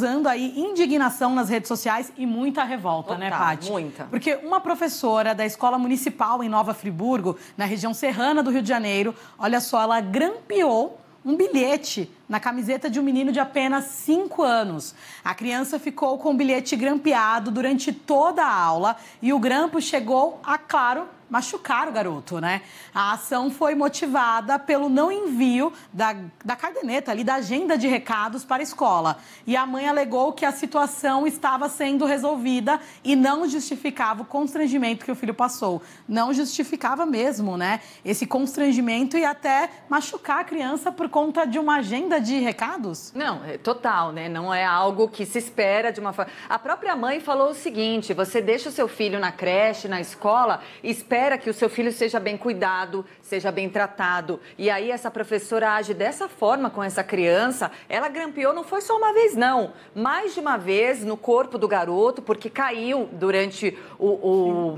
causando aí indignação nas redes sociais e muita revolta, né, Total, né, Paty? Muita. Porque uma professora da escola municipal em Nova Friburgo, na região serrana do Rio de Janeiro, olha só, ela grampeou um bilhete na camiseta de um menino de apenas 5 anos. A criança ficou com o bilhete grampeado durante toda a aula e o grampo chegou a, claro, machucar o garoto, né? A ação foi motivada pelo não envio da, da caderneta ali, da agenda de recados para a escola. E a mãe alegou que a situação estava sendo resolvida e não justificava o constrangimento que o filho passou. Não justificava mesmo, né? Esse constrangimento e até machucar a criança por conta de uma agenda de recados? Não, é total, né? Não é algo que se espera de uma. A própria mãe falou o seguinte: você deixa o seu filho na creche, na escola, espera que o seu filho seja bem cuidado, seja bem tratado. E aí essa professora age dessa forma com essa criança. Ela grampeou não foi só uma vez, não. Mais de uma vez no corpo do garoto, porque caiu durante o,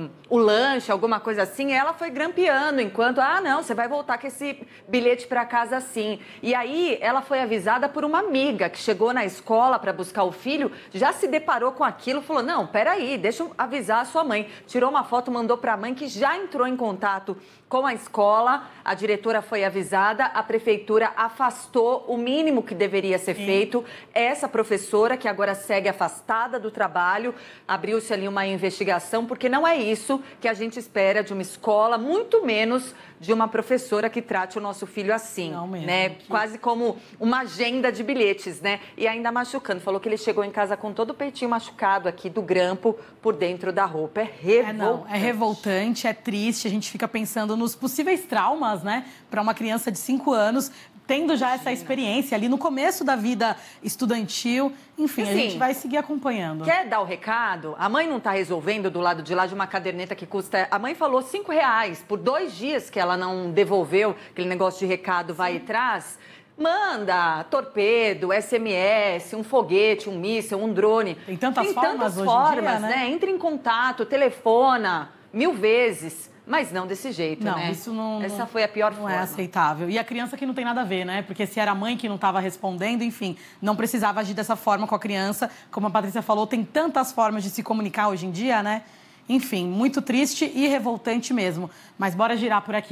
o, o lanche, alguma coisa assim. Ela foi grampeando enquanto, ah, não, você vai voltar com esse bilhete para casa assim. E aí ela foi foi avisada por uma amiga que chegou na escola para buscar o filho, já se deparou com aquilo, falou: "Não, peraí, deixa eu avisar a sua mãe". Tirou uma foto, mandou para a mãe que já entrou em contato com a escola. A diretora foi avisada, a prefeitura afastou o mínimo que deveria ser feito. Essa professora que agora segue afastada do trabalho, abriu-se ali uma investigação porque não é isso que a gente espera de uma escola, muito menos de uma professora que trate o nosso filho assim, Não mesmo, né? Que... Quase como uma agenda de bilhetes, né? E ainda machucando. Falou que ele chegou em casa com todo o peitinho machucado aqui do grampo por dentro da roupa. É revoltante. É, não, é revoltante, é triste. A gente fica pensando nos possíveis traumas, né? Para uma criança de 5 anos tendo já essa experiência ali no começo da vida estudantil. Enfim, assim, a gente assim, vai seguir acompanhando. Quer dar o recado? A mãe não está resolvendo do lado de lá de uma caderneta que custa. A mãe falou cinco reais por dois dias que ela não devolveu aquele negócio de recado vai Sim. e traz. Manda torpedo, SMS, um foguete, um míssil, um drone. Tem tantas Tem formas, tantas formas, dia, né? né? Entre em contato, telefona mil vezes. Mas não desse jeito, não, né? Isso não, Essa foi a pior não é forma. Não é aceitável. E a criança que não tem nada a ver, né? Porque se era a mãe que não estava respondendo, enfim, não precisava agir dessa forma com a criança. Como a Patrícia falou, tem tantas formas de se comunicar hoje em dia, né? Enfim, muito triste e revoltante mesmo. Mas bora girar por aqui.